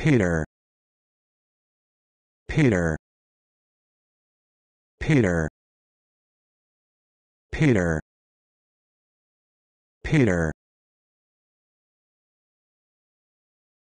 Peter Peter Peter Peter Peter